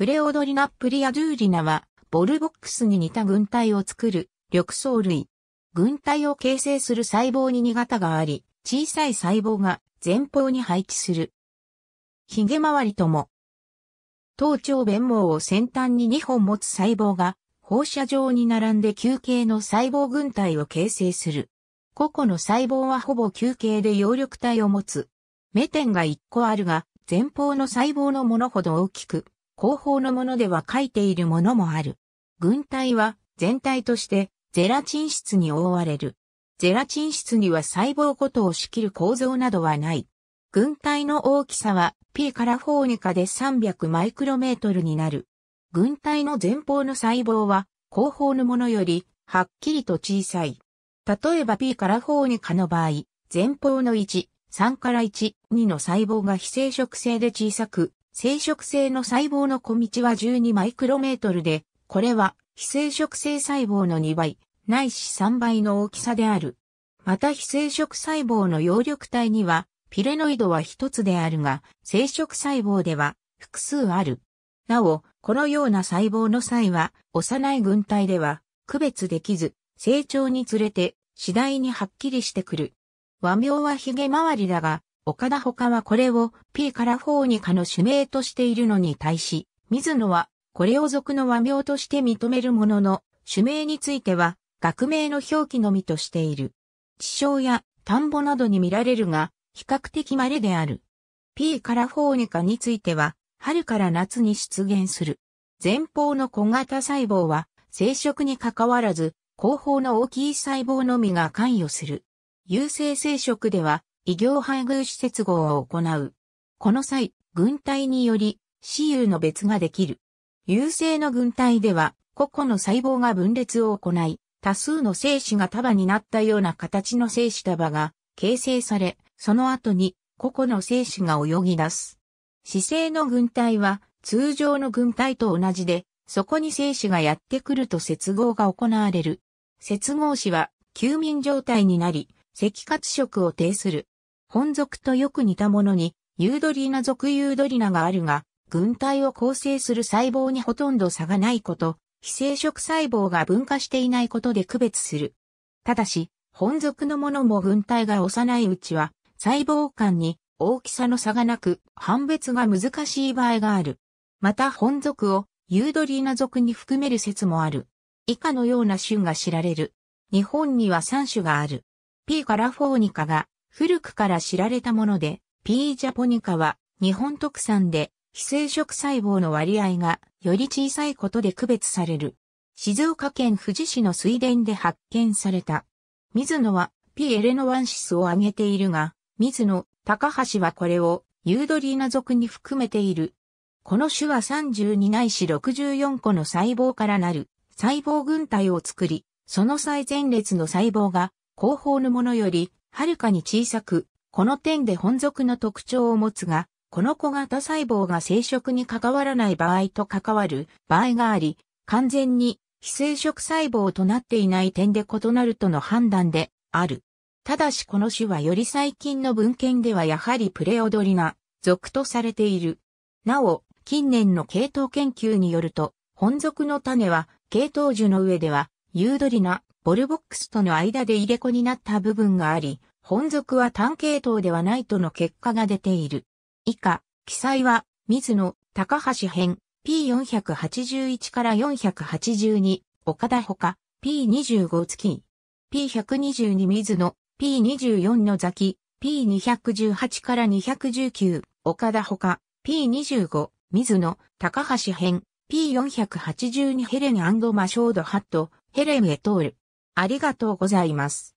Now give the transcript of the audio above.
プレオドリナ・プリアドゥーリナは、ボルボックスに似た軍隊を作る、緑藻類。軍隊を形成する細胞に2型があり、小さい細胞が前方に配置する。ヒゲ周りとも。頭頂弁網を先端に2本持つ細胞が、放射状に並んで球形の細胞軍隊を形成する。個々の細胞はほぼ球形で葉緑体を持つ。目点が1個あるが、前方の細胞のものほど大きく、後方のものでは書いているものもある。軍隊は全体としてゼラチン質に覆われる。ゼラチン質には細胞ごとを仕切る構造などはない。軍隊の大きさは P から4以下で300マイクロメートルになる。軍隊の前方の細胞は後方のものよりはっきりと小さい。例えば P から4以下の場合、前方の1、3から1、2の細胞が非生殖性で小さく、生殖性の細胞の小道は12マイクロメートルで、これは非生殖性細胞の2倍、ないし3倍の大きさである。また非生殖細胞の葉緑体には、ピレノイドは一つであるが、生殖細胞では複数ある。なお、このような細胞の際は、幼い群体では区別できず、成長につれて次第にはっきりしてくる。和名はヒゲ周りだが、岡田他はこれを P から4にかの種名としているのに対し、水野はこれを属の和名として認めるものの、種名については学名の表記のみとしている。地称や田んぼなどに見られるが、比較的稀である。P から4にかについては、春から夏に出現する。前方の小型細胞は、生殖に関わらず、後方の大きい細胞のみが関与する。有性生殖では、異業配偶施設合を行う。この際、軍隊により、私有の別ができる。優勢の軍隊では、個々の細胞が分裂を行い、多数の精子が束になったような形の精子束が形成され、その後に個々の精子が泳ぎ出す。姿勢の軍隊は通常の軍隊と同じで、そこに精子がやってくると接合が行われる。接合子は休眠状態になり、赤褐色を呈する。本属とよく似たものに、ユードリーナ属ユードリナがあるが、群体を構成する細胞にほとんど差がないこと、非生殖細胞が分化していないことで区別する。ただし、本属のものも群体が幼いうちは、細胞間に大きさの差がなく、判別が難しい場合がある。また本属をユードリーナ属に含める説もある。以下のような種が知られる。日本には3種がある。P からフォーニカが古くから知られたもので、P. ジャポニカは日本特産で非生殖細胞の割合がより小さいことで区別される。静岡県富士市の水田で発見された。水野は P. エレノワンシスを挙げているが、水野、高橋はこれをユードリーナ属に含めている。この種は32ないし64個の細胞からなる細胞群体を作り、その最前列の細胞が後方のものよりはるかに小さく、この点で本属の特徴を持つが、この小型細胞が生殖に関わらない場合と関わる場合があり、完全に非生殖細胞となっていない点で異なるとの判断である。ただしこの種はより最近の文献ではやはりプレオドリナ、属とされている。なお、近年の系統研究によると、本属の種は系統樹の上ではユードリナ、ボルボックスとの間で入れ子になった部分があり、本属は単系統ではないとの結果が出ている。以下、記載は、水野、高橋編、P481 から482、岡田ほか、P25 月、P122 水野、P24 のザキ、P218 から219、岡田ほか、P25、水野、高橋編、P482 ヘレンマショードハット、ヘレンエトール。ありがとうございます。